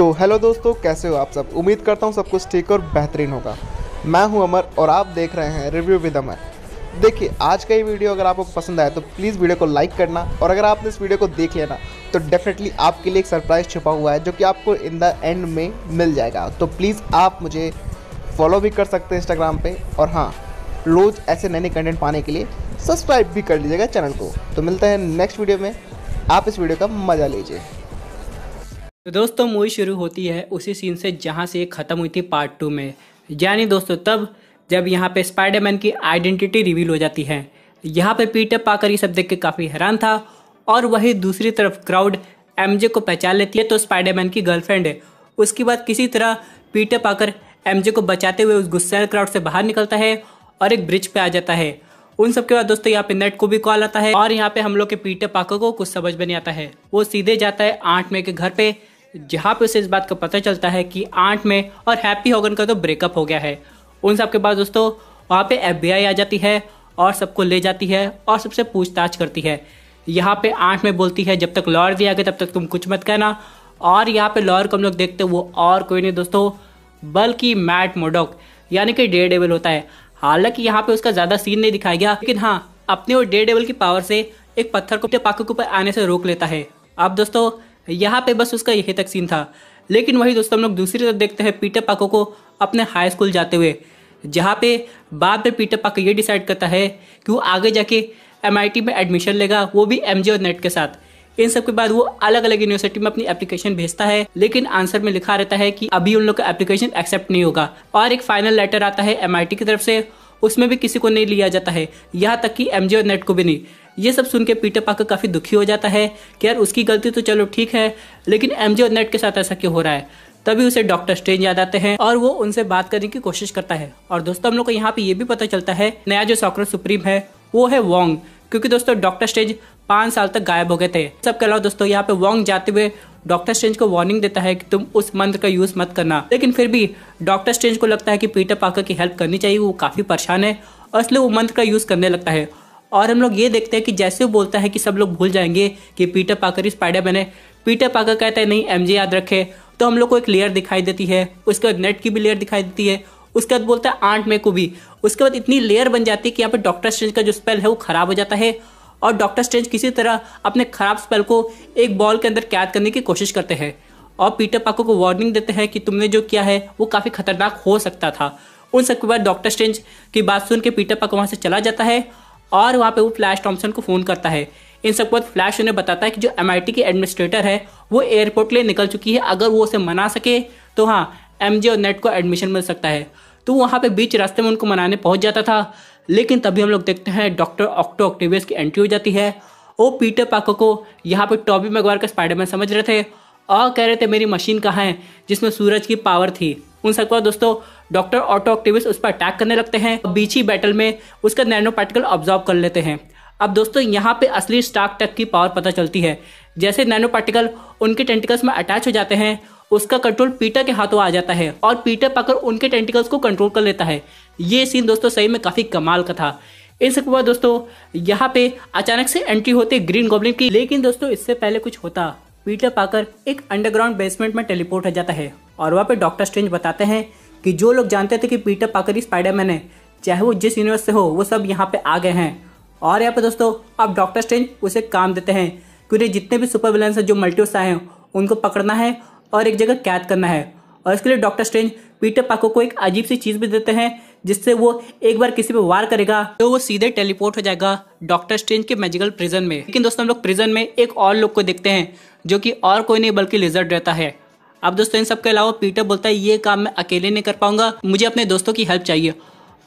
तो हेलो दोस्तों कैसे हो आप सब उम्मीद करता हूँ सब कुछ ठीक और बेहतरीन होगा मैं हूँ अमर और आप देख रहे हैं रिव्यू विद अमर देखिए आज का ये वीडियो अगर आपको पसंद आया तो प्लीज़ वीडियो को लाइक करना और अगर आपने इस वीडियो को देख लेना तो डेफिनेटली आपके लिए एक सरप्राइज़ छुपा हुआ है जो कि आपको इन द एंड में मिल जाएगा तो प्लीज़ आप मुझे फॉलो भी कर सकते हैं इंस्टाग्राम पर और हाँ रोज़ ऐसे नए नए कंटेंट पाने के लिए सब्सक्राइब भी कर लीजिएगा चैनल को तो मिलते हैं नेक्स्ट वीडियो में आप इस वीडियो का मज़ा लीजिए तो दोस्तों मूवी शुरू होती है उसी सीन से जहाँ से ख़त्म हुई थी पार्ट टू में यानी दोस्तों तब जब यहाँ पे स्पाइडरमैन की आइडेंटिटी रिवील हो जाती है यहाँ पे पीटर पाकर ये सब देख के काफ़ी हैरान था और वही दूसरी तरफ क्राउड एमजे को पहचान लेती है तो स्पाइडरमैन की गर्लफ्रेंड है उसके बाद किसी तरह पीटर पाकर एमजे को बचाते हुए उस गुस्सा क्राउड से बाहर निकलता है और एक ब्रिज पे आ जाता है उन सबके बाद दोस्तों यहाँ पे नेट को भी कॉल आता है और यहाँ पे हम लोग के पीटर पाकर को कुछ समझ में नहीं आता है वो सीधे जाता है आठ मई के घर पे जहाँ पे उसे इस बात का पता चलता है कि आंट में और हैप्पी होगन का तो ब्रेकअप हो गया है उन सब के बाद दोस्तों वहाँ पे एफ आ जाती है और सबको ले जाती है और सबसे पूछताछ करती है यहाँ पे आंट में बोलती है जब तक लॉर आ गए तब तक तुम कुछ मत कहना और यहाँ पे लॉर को हम लोग देखते वो और कोई नहीं दोस्तों बल्कि मैट मोडोक यानी कि डे डेबल होता है हालांकि यहाँ पे उसका ज़्यादा सीन नहीं दिखाया गया लेकिन हाँ अपने और डे डेबल की पावर से एक पत्थर को पाकू के ऊपर आने से रोक लेता है अब दोस्तों यहाँ पे बस उसका यही तक सीन था लेकिन वही दोस्तों हम लोग दूसरी तरफ देखते हैं पीटर पाको को अपने हाई स्कूल जाते हुए जहाँ पे बाद में पीटर पाको ये डिसाइड करता है कि वो आगे जाके एम में एडमिशन लेगा वो भी एम और नेट के साथ इन सब के बाद वो अलग अलग यूनिवर्सिटी में अपनी एप्लीकेशन भेजता है लेकिन आंसर में लिखा रहता है कि अभी उन लोग का एप्लीकेशन एक्सेप्ट नहीं होगा और एक फाइनल लेटर आता है एम की तरफ से उसमें भी किसी को नहीं लिया जाता है यहाँ तक कि एम और नेट को भी नहीं ये सब सुन के पीटर पाकर काफ़ी दुखी हो जाता है कि यार उसकी गलती तो चलो ठीक है लेकिन एम और नेट के साथ ऐसा क्यों हो रहा है तभी उसे डॉक्टर स्ट्रेंज याद आते हैं और वो उनसे बात करने की कोशिश करता है और दोस्तों हम लोग को यहाँ पे ये भी पता चलता है नया जो सॉकर सुप्रीम है वो है वोंग क्योंकि दोस्तों डॉक्टर स्ट्रेंज पाँच साल तक गायब हो गए थे कह लो दोस्तों यहाँ पे वोंग जाते हुए डॉक्टर स्ट्रेंज को वार्निंग देता है कि तुम उस मंत्र का यूज़ मत करना लेकिन फिर भी डॉक्टर स्ट्रेंज को लगता है कि पीटर पाकर की हेल्प करनी चाहिए वो काफ़ी परेशान है और इसलिए वो मंत्र का यूज़ करने लगता है और हम लोग ये देखते हैं कि जैसे वो बोलता है कि सब लोग भूल जाएंगे कि पीटर पाकर ही स्पाइडर मैन है पीटर पाकर कहता है नहीं एम याद रखे तो हम लोग को एक लेयर दिखाई देती है उसके बाद नेट की भी लेयर दिखाई देती है उसके बाद बोलता है आंट में को भी उसके बाद इतनी लेयर बन जाती है कि यहाँ पर डॉक्टर स्ट्रेंज का जो स्पेल है वो खराब हो जाता है और डॉक्टर स्ट्रेंज किसी तरह अपने खराब स्पेल को एक बॉल के अंदर कैद करने की कोशिश करते हैं और पीटर पाको को वार्निंग देते हैं कि तुमने जो किया है वो काफ़ी खतरनाक हो सकता था उन सबके बाद डॉक्टर स्ट्रेंज की बात सुन के पीटर पाको वहाँ से चला जाता है और वहाँ पे वो फ्लैश थॉम्सन को फ़ोन करता है इन सबके बाद फ्लैश उन्हें बताता है कि जो एम की एडमिनिस्ट्रेटर है वो एयरपोर्ट के लिए निकल चुकी है अगर वो उसे मना सके तो हाँ एम और नेट को एडमिशन मिल सकता है तो वहाँ पे बीच रास्ते में उनको मनाने पहुँच जाता था लेकिन तभी हम लोग देखते हैं डॉक्टर ऑक्टो ऑक्टिवियस की एंट्री हो जाती है वो पीटर पाको को यहाँ पे टॉबी मैगवार का स्पाइडरमैन समझ रहे थे और कह रहे थे मेरी मशीन कहाँ है जिसमें सूरज की पावर थी उन बाद दोस्तों डॉक्टर ऑटो एक्टिविस्ट उस पर अटैक करने लगते हैं बीच ही बैटल में उसका नैनो पार्टिकल ऑब्जॉर्व कर लेते हैं अब दोस्तों यहाँ पे असली स्टार्क टक की पावर पता चलती है जैसे नैनो पार्टिकल उनके टेंटिकल्स में अटैच हो जाते हैं उसका कंट्रोल पीटर के हाथों आ जाता है और पीटर पाकर उनके टेंटिकल्स को कंट्रोल कर लेता है ये सीन दोस्तों सही में काफ़ी कमाल का था इस बाद दोस्तों यहाँ पे अचानक से एंट्री होती है ग्रीन गोब्लिन की लेकिन दोस्तों इससे पहले कुछ होता पीटर पाकर एक अंडरग्राउंड बेसमेंट में टेलीपोर्ट हो जाता है और वहाँ पे डॉक्टर स्ट्रेंज बताते हैं कि जो लोग जानते थे कि पीटर पाकर ही स्पाइडरमैन है चाहे वो जिस यूनिवर्स से हो वो सब यहाँ पे आ गए हैं और यहाँ पे दोस्तों अब डॉक्टर स्ट्रेंज उसे काम देते हैं क्योंकि जितने भी सुपर विलन्स हैं जो मल्टीवर्स आए हैं उनको पकड़ना है और एक जगह कैद करना है और इसके लिए डॉक्टर स्ट्रेंज पीटर पाको को एक अजीब सी चीज़ भी देते हैं जिससे वो एक बार किसी पे वार करेगा तो वो सीधे टेलीपोर्ट हो जाएगा डॉक्टर स्ट्रेंज के मैजिकल प्रिजन में लेकिन दोस्तों हम लोग प्रिजन में एक और लोग को देखते हैं जो कि और कोई नहीं बल्कि लिजर्ड रहता है अब दोस्तों इन सब के अलावा पीटर बोलता है ये काम मैं अकेले नहीं कर पाऊंगा मुझे अपने दोस्तों की हेल्प चाहिए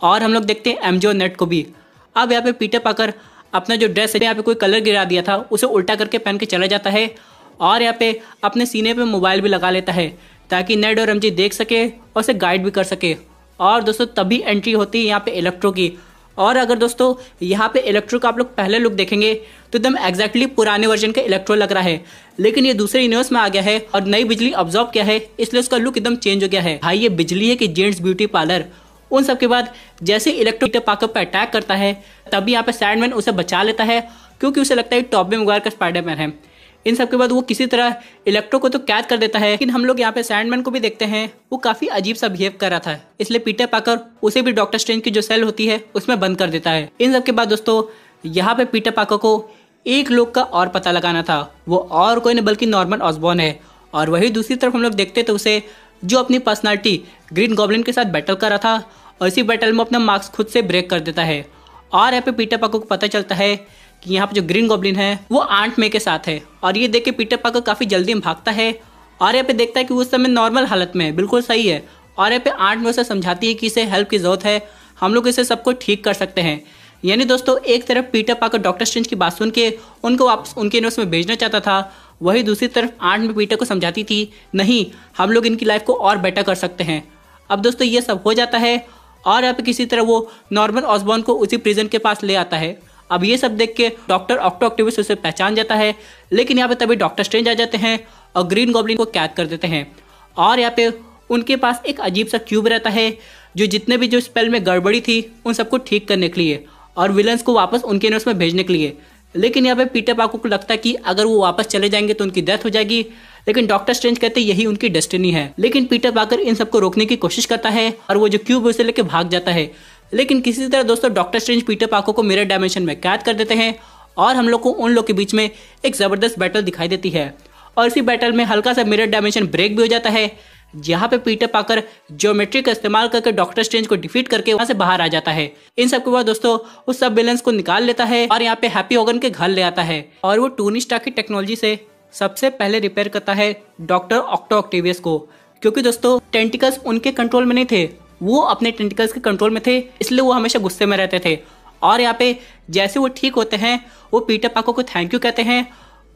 और हम लोग देखते हैं एमजो नेट को भी अब यहाँ पे पीटर पाकर अपना जो ड्रेस है यहाँ पे कोई कलर गिरा दिया था उसे उल्टा करके पहन के चला जाता है और यहाँ पे अपने सीने पे मोबाइल भी लगा लेता है ताकि नेड और एमजी देख सके और उसे गाइड भी कर सके और दोस्तों तभी एंट्री होती है यहाँ पे इलेक्ट्रो की और अगर दोस्तों यहाँ पे इलेक्ट्रो का आप लोग पहले लुक देखेंगे तो एकदम एग्जैक्टली पुराने वर्जन का इलेक्ट्रो लग रहा है लेकिन ये दूसरे यूनिवर्स में आ गया है और नई बिजली ऑब्जॉर्व किया है इसलिए उसका लुक एकदम चेंज हो गया है भाई ये बिजली है कि जेंट्स ब्यूटी पार्लर उन सब के बाद जैसे इलेक्ट्रो पाकअप पर अटैक करता है तभी यहाँ पे सैंडमैन उसे बचा लेता है क्योंकि उसे लगता है टॉप में मुगार का स्पाइडरमैन है इन सब के बाद वो किसी तरह इलेक्ट्रो को तो कैद कर देता है लेकिन हम लोग यहाँ पे सैंडमैन को भी देखते हैं वो काफी अजीब सा बिहेव कर रहा था इसलिए पीटर पाकर उसे भी डॉक्टर स्ट्रेंज की जो सेल होती है उसमें बंद कर देता है इन सब के बाद दोस्तों यहाँ पे पीटर पाकर को एक लोग का और पता लगाना था वो और कोई नहीं बल्कि नॉर्मल ऑसबॉर्न है और वही दूसरी तरफ हम लोग देखते तो उसे जो अपनी पर्सनालिटी ग्रीन गॉबलिन के साथ बैटल कर रहा था और इसी बैटल में अपना मार्क्स खुद से ब्रेक कर देता है और यहाँ पे पीटर पाको को पता चलता है कि यहाँ पर जो ग्रीन गोब्लिन है वो आंट मे के साथ है और ये देख के पीटर पाकर काफ़ी जल्दी में भागता है और यहाँ पे देखता है कि उस समय नॉर्मल हालत में है बिल्कुल सही है और यहाँ पे आंट में उसे समझाती है कि इसे हेल्प की ज़रूरत है हम लोग इसे सबको ठीक कर सकते हैं यानी दोस्तों एक तरफ पीटर पाकर डॉक्टर स्ट्रेंज की बात सुन के उनको वापस उनके यूनिवर्स में भेजना चाहता था वही दूसरी तरफ आंट में पीटर को समझाती थी नहीं हम लोग इनकी लाइफ को और बेटर कर सकते हैं अब दोस्तों ये सब हो जाता है और यहाँ पे किसी तरह वो नॉर्मल ऑसबॉर्न को उसी प्रिजन के पास ले आता है अब ये सब देख के डॉक्टर ऑक्टो एक्टिविस्ट उसे पहचान जाता है लेकिन यहाँ पे तभी डॉक्टर स्ट्रेंज आ जाते हैं और ग्रीन गोब्लिन को कैद कर देते हैं और यहाँ पे उनके पास एक अजीब सा क्यूब रहता है जो जितने भी जो स्पेल में गड़बड़ी थी उन सबको ठीक करने के लिए और विलन्स को वापस उनके यूनिवर्स में भेजने के लिए लेकिन यहाँ पे पीटर पाको को लगता है कि अगर वो वापस चले जाएंगे तो उनकी डेथ हो जाएगी लेकिन डॉक्टर स्ट्रेंज कहते हैं यही उनकी डेस्टिनी है लेकिन पीटर पाकर इन सबको रोकने की कोशिश करता है और वो जो क्यूब उसे लेके भाग जाता है लेकिन किसी तरह दोस्तों डॉक्टर स्ट्रेंज पीटर पाको को मेरे डायमेंशन में कैद कर देते हैं और हम लोग को उन लोग के बीच में एक ज़बरदस्त बैटल दिखाई देती है और इसी बैटल में हल्का सा मेरे डायमेंशन ब्रेक भी हो जाता है जहाँ पे पीटर पाकर ज्योमेट्री का इस्तेमाल करके डॉक्टर स्ट्रेंज को डिफीट करके वहाँ से बाहर आ जाता है इन सब के बाद दोस्तों उस सब बैलेंस को निकाल लेता है और यहाँ पे हैप्पी होगन के घर ले आता है और वो टूनिस्टा की टेक्नोलॉजी से सबसे पहले रिपेयर करता है डॉक्टर ऑक्टो ऑक्टेवियस को क्योंकि दोस्तों टेंटिकल्स उनके कंट्रोल में नहीं थे वो अपने टेंटिकल्स के कंट्रोल में थे इसलिए वो हमेशा गुस्से में रहते थे और यहाँ पे जैसे वो ठीक होते हैं वो पीटर पाको को थैंक यू कहते हैं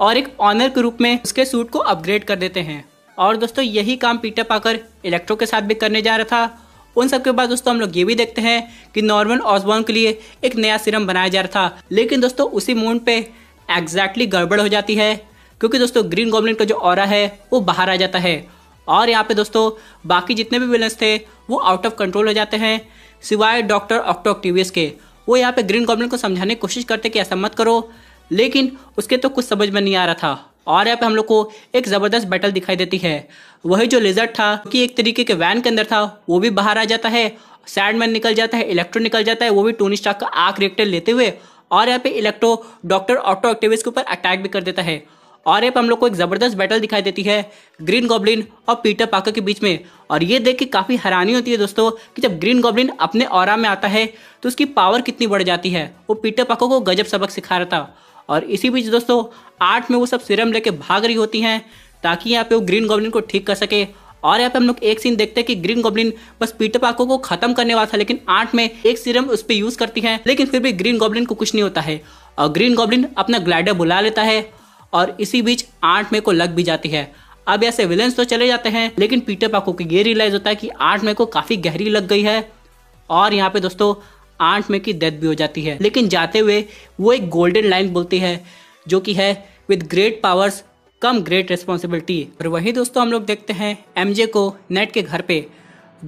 और एक ऑनर के रूप में उसके सूट को अपग्रेड कर देते हैं और दोस्तों यही काम पीटर पाकर इलेक्ट्रो के साथ भी करने जा रहा था उन सब के बाद दोस्तों हम लोग ये भी देखते हैं कि नॉर्मन ऑसबॉर्न के लिए एक नया सिरम बनाया जा रहा था लेकिन दोस्तों उसी मूड पे एग्जैक्टली गड़बड़ हो जाती है क्योंकि दोस्तों ग्रीन गोबलिन का जो और है वो बाहर आ जाता है और यहाँ पे दोस्तों बाकी जितने भी विलन्स थे वो आउट ऑफ कंट्रोल हो जाते हैं सिवाय डॉक्टर ऑक्टो ऑक्टिवियस के वो यहाँ पे ग्रीन गॉब्लिन को समझाने की कोशिश करते कि ऐसा मत करो लेकिन उसके तो कुछ समझ में नहीं आ रहा था और यहाँ पे हम लोग को एक ज़बरदस्त बैटल दिखाई देती है वही जो लेजर था कि एक तरीके के वैन के अंदर था वो भी बाहर आ जाता है सैडमैन निकल जाता है इलेक्ट्रो निकल जाता है वो भी टोनी स्टाक का आग रिएक्टर लेते हुए और यहाँ पे इलेक्ट्रो डॉक्टर ऑटो एक्टिविस्ट के ऊपर अटैक भी कर देता है और ये हम लोग को एक ज़बरदस्त बैटल दिखाई देती है ग्रीन गॉबलिन और पीटर पाकर के बीच में और ये देख के काफ़ी हैरानी होती है दोस्तों कि जब ग्रीन गॉबलिन अपने और में आता है तो उसकी पावर कितनी बढ़ जाती है वो पीटर पाको को गजब सबक सिखा रहा था और इसी बीच दोस्तों आर्ट में वो सब सिरम लेके भाग रही होती हैं ताकि यहाँ पे वो ग्रीन गॉबलिन को ठीक कर सके और यहाँ पे हम लोग एक सीन देखते हैं कि ग्रीन गोब्लिन बस पीटर पाको को खत्म करने वाला था लेकिन आठ में एक सीरम उस पर यूज करती है लेकिन फिर भी ग्रीन गोब्लिन को कुछ नहीं होता है और ग्रीन गोब्लिन अपना ग्लाइडर बुला लेता है और इसी बीच आठ मे को लग भी जाती है अब ऐसे विलेंस तो चले जाते हैं लेकिन पीटर पाको को ये रियलाइज होता है कि आठ मे को काफी गहरी लग गई है और यहाँ पे दोस्तों आठ मे की डेथ भी हो जाती है लेकिन जाते हुए वो एक गोल्डन लाइन बोलती है जो कि है with great powers come great responsibility और वहीं दोस्तों हम लोग देखते हैं एमजे को नेट के घर पे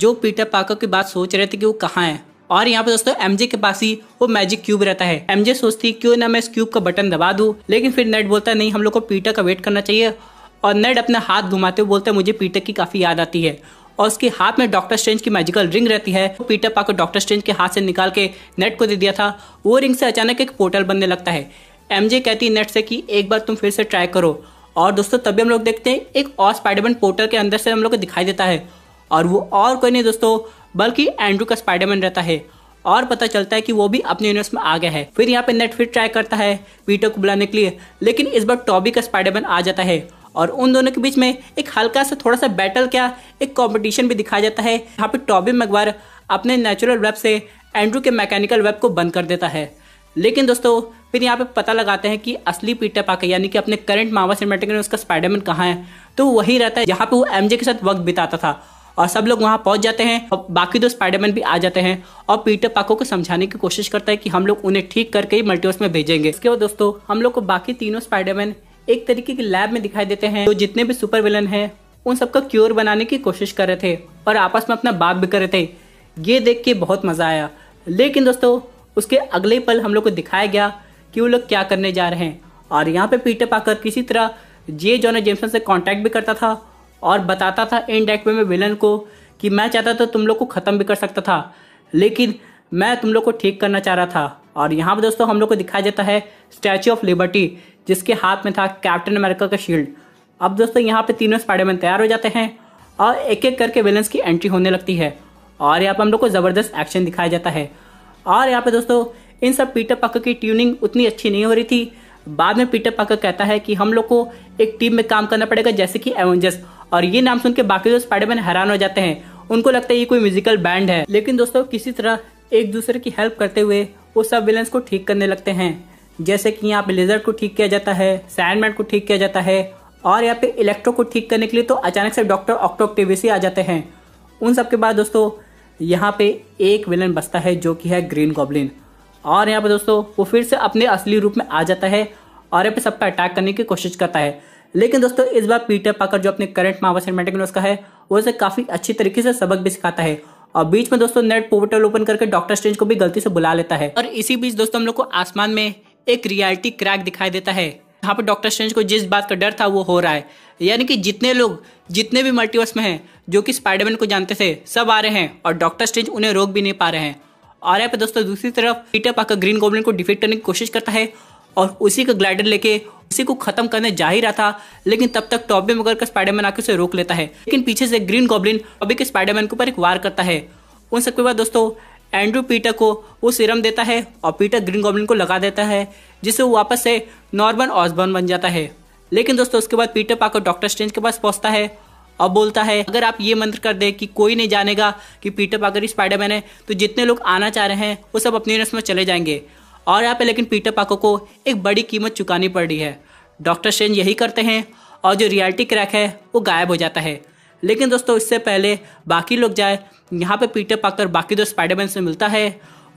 जो पीटर पाकर की बात सोच रहे थे कि वो कहाँ है और यहाँ पे दोस्तों एमजे के पास ही वो मैजिक क्यूब रहता है एमजे सोचती क्यों ना मैं इस क्यूब का बटन दबा दूँ लेकिन फिर नेट बोलता नहीं हम लोग को पीटर का वेट करना चाहिए और नेट अपना हाथ घुमाते हुए बोलता है मुझे पीटर की काफ़ी याद आती है और उसके हाथ में डॉक्टर स्ट्रेंज की मैजिकल रिंग रहती है वो पीटर पाकर डॉक्टर स्ट्रेंज के हाथ से निकाल के नेट को दे दिया था वो रिंग से अचानक एक पोर्टल बनने लगता है एमजे कहती है नेट से कि एक बार तुम फिर से ट्राई करो और दोस्तों तभी हम लोग देखते हैं एक और स्पाइडरमैन पोर्टल के अंदर से हम लोग को दिखाई देता है और वो और कोई नहीं दोस्तों बल्कि एंड्रू का स्पाइडरमैन रहता है और पता चलता है कि वो भी अपने यूनिवर्स में आ गया है फिर यहाँ पे नेट फिर ट्राई करता है पीटर को बुलाने के लिए लेकिन इस बार टॉबी का स्पाइडरमैन आ जाता है और उन दोनों के बीच में एक हल्का सा थोड़ा सा बैटल क्या एक कॉम्पिटिशन भी दिखाया जाता है यहाँ पे टॉबी मगवार अपने नेचुरल वेब से एंड्रू के मैकेनिकल वेब को बंद कर देता है लेकिन दोस्तों फिर यहाँ पे पता लगाते हैं कि असली पीटर पाकर यानी कि अपने करंट मावा सिनेमेटिक में उसका स्पाइडरमैन कहाँ है तो वही रहता है जहाँ पे वो एमजे के साथ वक्त बिताता था और सब लोग वहाँ पहुँच जाते हैं और बाकी दो स्पाइडरमैन भी आ जाते हैं और पीटर पाको को समझाने की कोशिश करता है कि हम लोग उन्हें ठीक करके ही मल्टीवर्स में भेजेंगे इसके बाद दोस्तों हम लोग को बाकी तीनों स्पाइडरमैन एक तरीके के लैब में दिखाई देते हैं जो जितने भी सुपर विलन हैं उन सबका क्योर बनाने की कोशिश कर रहे थे और आपस में अपना बाप भी कर रहे थे ये देख के बहुत मज़ा आया लेकिन दोस्तों उसके अगले पल हम लोग को दिखाया गया कि वो लोग क्या करने जा रहे हैं और यहाँ पे पीटर पाकर किसी तरह जे जॉनर जेम्सन से कांटेक्ट भी करता था और बताता था इन वे में विलन को कि मैं चाहता था तुम लोग को ख़त्म भी कर सकता था लेकिन मैं तुम लोग को ठीक करना चाह रहा था और यहाँ पर दोस्तों हम लोग को दिखाया जाता है स्टैचू ऑफ लिबर्टी जिसके हाथ में था कैप्टन अमेरिका का शील्ड अब दोस्तों यहाँ पे तीनों स्पाइडरमैन तैयार हो जाते हैं और एक एक करके विलन्स की एंट्री होने लगती है और यहाँ पर हम लोग को ज़बरदस्त एक्शन दिखाया जाता है और यहाँ पर दोस्तों इन सब पीटर पाकर की ट्यूनिंग उतनी अच्छी नहीं हो रही थी बाद में पीटर पाकर कहता है कि हम लोग को एक टीम में काम करना पड़ेगा जैसे कि एवेंजर्स और ये नाम सुन के बाकी जो स्पाइडरमैन हैरान हो जाते हैं उनको लगता है ये कोई म्यूजिकल बैंड है लेकिन दोस्तों किसी तरह एक दूसरे की हेल्प करते हुए वो सब विलन्स को ठीक करने लगते हैं जैसे कि यहाँ पे लेजर को ठीक किया जाता है सैंडमैन को ठीक किया जाता है और यहाँ पे इलेक्ट्रो को ठीक करने के लिए तो अचानक से डॉक्टर ऑक्टोक्टेविसी आ जाते हैं उन सब के बाद दोस्तों यहाँ पे एक विलन बसता है जो कि है ग्रीन गॉबलिन और यहाँ पे दोस्तों वो फिर से अपने असली रूप में आ जाता है और यहाँ पे सबका अटैक करने की कोशिश करता है लेकिन दोस्तों इस बार पीटर पाकर जो अपने करंट मार्वल सिनेमेटिक यूनिवर्स का है वो उसे काफ़ी अच्छी तरीके से सबक भी सिखाता है और बीच में दोस्तों नेट पोर्टल ओपन करके डॉक्टर स्ट्रेंज को भी गलती से बुला लेता है और इसी बीच दोस्तों हम लोग को आसमान में एक रियलिटी क्रैक दिखाई देता है यहाँ पर डॉक्टर स्ट्रेंज को जिस बात का डर था वो हो रहा है यानी कि जितने लोग जितने भी मल्टीवर्स में हैं जो कि स्पाइडरमैन को जानते थे सब आ रहे हैं और डॉक्टर स्ट्रेंज उन्हें रोक भी नहीं पा रहे हैं और यहाँ पे दोस्तों दूसरी तरफ पीटर पाकर ग्रीन गोब्लिन को डिफीट करने की कोशिश करता है और उसी का ग्लाइडर लेके उसी को खत्म करने जा ही रहा था लेकिन तब तक टॉबी मगर का स्पाइडरमैन आके उसे रोक लेता है लेकिन पीछे से ग्रीन गॉबलिन टॉबी के स्पाइडरमैन के ऊपर एक वार करता है उन सबके बाद दोस्तों एंड्रू पीटर को वो सीरम देता है और पीटर ग्रीन गॉबलिन को लगा देता है जिससे वो वापस से नॉर्मन ऑसबर्न बन जाता है लेकिन दोस्तों उसके बाद पीटर पाकर डॉक्टर स्ट्रेंज के पास पहुंचता है और बोलता है अगर आप ये मंत्र कर दे कि कोई नहीं जानेगा कि पीटर पाकर स्पाइडरमैन है तो जितने लोग आना चाह रहे हैं वो सब अपनी नस में चले जाएंगे और यहाँ पे लेकिन पीटर पाको को एक बड़ी कीमत चुकानी पड़ रही है डॉक्टर शेन यही करते हैं और जो रियलिटी क्रैक है वो गायब हो जाता है लेकिन दोस्तों इससे पहले बाकी लोग जाए यहाँ पे पीटर पाकर बाकी दो स्पाइडरमैन से मिलता है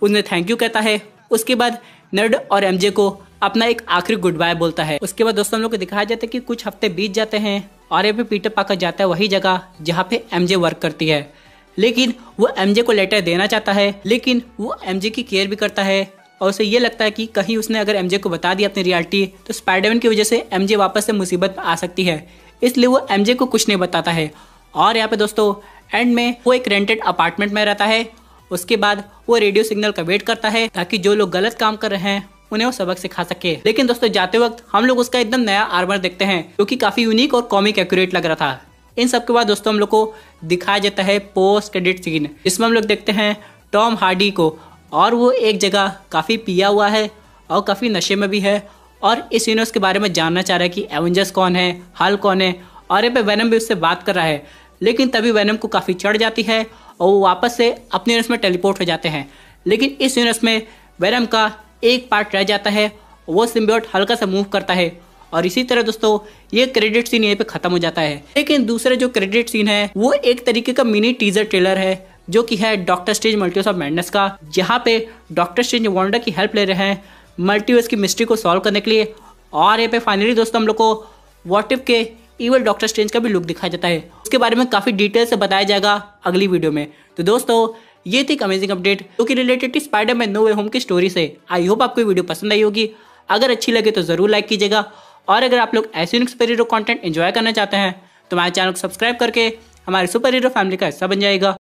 उन्हें थैंक यू कहता है उसके बाद नर्ड और एमजे को अपना एक आखिरी गुड बाय बोलता है उसके बाद दोस्तों हम लोग को दिखाया जाता है कि कुछ हफ्ते बीत जाते हैं और ये पे पीटर पाकर जाता है वही जगह जहाँ पे एमजे वर्क करती है लेकिन वो एमजे को लेटर देना चाहता है लेकिन वो एमजे की केयर भी करता है और उसे ये लगता है कि कहीं उसने अगर एमजे को बता दिया अपनी रियलिटी तो स्पाइडरमैन की वजह से एमजे वापस से मुसीबत आ सकती है इसलिए वो एमजे को कुछ नहीं बताता है और यहाँ पे दोस्तों एंड में वो एक रेंटेड अपार्टमेंट में रहता है उसके बाद वो रेडियो सिग्नल का वेट करता है ताकि जो लोग गलत काम कर रहे हैं उन्हें वो सबक सिखा सके लेकिन दोस्तों जाते वक्त हम लोग उसका एकदम नया आर्मर देखते हैं जो कि काफी यूनिक और कॉमिक एक्यूरेट लग रहा था इन सब के बाद दोस्तों हम लोग को दिखाया जाता है पोस्ट क्रेडिट सीन जिसमें हम लोग देखते हैं टॉम हार्डी को और वो एक जगह काफ़ी पिया हुआ है और काफ़ी नशे में भी है और इस यूनिवर्स के बारे में जानना चाह रहा है कि एवेंजर्स कौन है हल कौन है और यहाँ पर वैनम भी उससे बात कर रहा है लेकिन तभी वैनम को काफ़ी चढ़ जाती है और वो वापस से अपने यूनिवर्स में टेलीपोर्ट हो जाते हैं लेकिन इस यूनिवर्स में वैनम का एक पार्ट रह जाता है वो सिम्बियोट हल्का सा मूव करता है और इसी तरह दोस्तों ये क्रेडिट सीन यहीं पे खत्म हो जाता है लेकिन दूसरा जो क्रेडिट सीन है वो एक तरीके का मिनी टीजर ट्रेलर है जो कि है Doctor Strange Multiverse of Madness का जहाँ पे डॉक्टर स्टेज वॉन्डर की हेल्प ले रहे हैं मल्टीवर्स की मिस्ट्री को सॉल्व करने के लिए और यहाँ पे फाइनली दोस्तों हम लोग को इफ के इवन डॉक्टर स्ट्रेंज का भी लुक दिखाया जाता है उसके बारे में काफ़ी डिटेल से बताया जाएगा अगली वीडियो में तो दोस्तों ये थी एक अमेजिंग अपडेट जो कि रिलेटेड थी Spider Man No Way Home की स्टोरी से आई होप आपको वीडियो पसंद आई होगी अगर अच्छी लगे तो ज़रूर लाइक कीजिएगा और अगर आप लोग ऐसे सुपर हीरो कॉन्टेंट इन्जॉय करना चाहते हैं तो हमारे चैनल को सब्सक्राइब करके हमारे सुपर हीरो फैमिली का हिस्सा बन जाएगा